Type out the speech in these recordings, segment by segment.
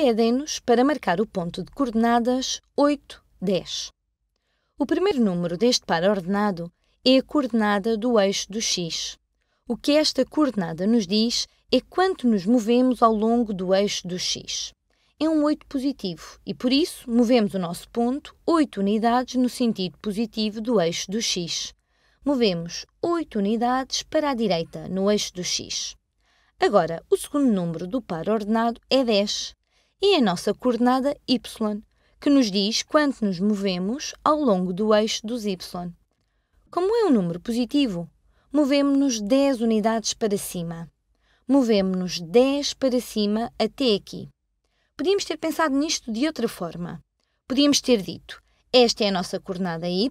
pedem-nos para marcar o ponto de coordenadas 8, 10. O primeiro número deste par ordenado é a coordenada do eixo do x. O que esta coordenada nos diz é quanto nos movemos ao longo do eixo do x. É um 8 positivo e, por isso, movemos o nosso ponto 8 unidades no sentido positivo do eixo do x. Movemos 8 unidades para a direita no eixo do x. Agora, o segundo número do par ordenado é 10 e a nossa coordenada y, que nos diz quanto nos movemos ao longo do eixo dos y. Como é um número positivo, movemos-nos 10 unidades para cima. Movemos-nos 10 para cima até aqui. Podíamos ter pensado nisto de outra forma. Podíamos ter dito: esta é a nossa coordenada y,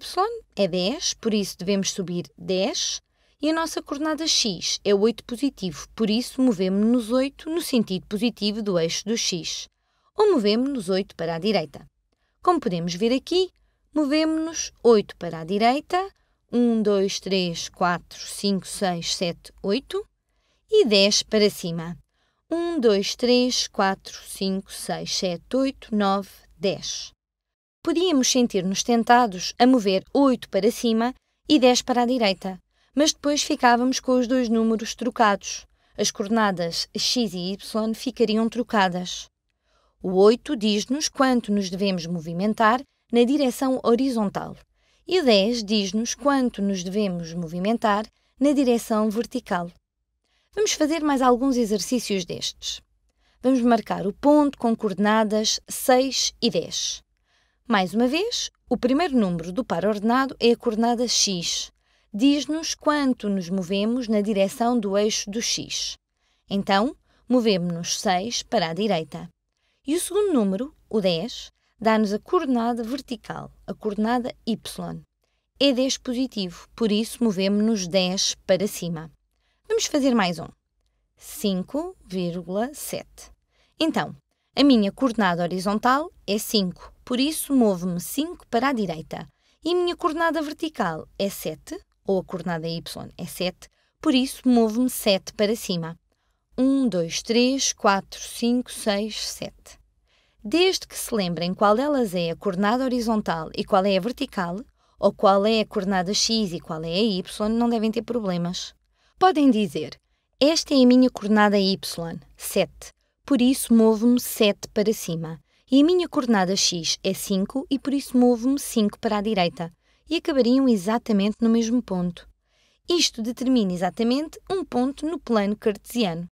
é 10, por isso devemos subir 10, e a nossa coordenada x é 8 positivo, por isso movemos-nos 8 no sentido positivo do eixo do x ou movemos-nos 8 para a direita. Como podemos ver aqui, movemos-nos 8 para a direita, 1, 2, 3, 4, 5, 6, 7, 8 e 10 para cima. 1, 2, 3, 4, 5, 6, 7, 8, 9, 10. Podíamos sentir-nos tentados a mover 8 para cima e 10 para a direita, mas depois ficávamos com os dois números trocados. As coordenadas x e y ficariam trocadas. O 8 diz-nos quanto nos devemos movimentar na direção horizontal e o 10 diz-nos quanto nos devemos movimentar na direção vertical. Vamos fazer mais alguns exercícios destes. Vamos marcar o ponto com coordenadas 6 e 10. Mais uma vez, o primeiro número do par ordenado é a coordenada x. Diz-nos quanto nos movemos na direção do eixo do x. Então, movemos-nos 6 para a direita. E o segundo número, o 10, dá-nos a coordenada vertical, a coordenada y. É 10 positivo, por isso movemos-nos 10 para cima. Vamos fazer mais um. 5,7. Então, a minha coordenada horizontal é 5, por isso movo-me 5 para a direita. E a minha coordenada vertical é 7, ou a coordenada y é 7, por isso movo-me 7 para cima. 1, 2, 3, 4, 5, 6, 7 desde que se lembrem qual delas é a coordenada horizontal e qual é a vertical, ou qual é a coordenada x e qual é a y, não devem ter problemas. Podem dizer: Esta é a minha coordenada y, 7, por isso movo-me 7 para cima. E a minha coordenada x é 5 e por isso movo-me 5 para a direita. E acabariam exatamente no mesmo ponto. Isto determina exatamente um ponto no plano cartesiano.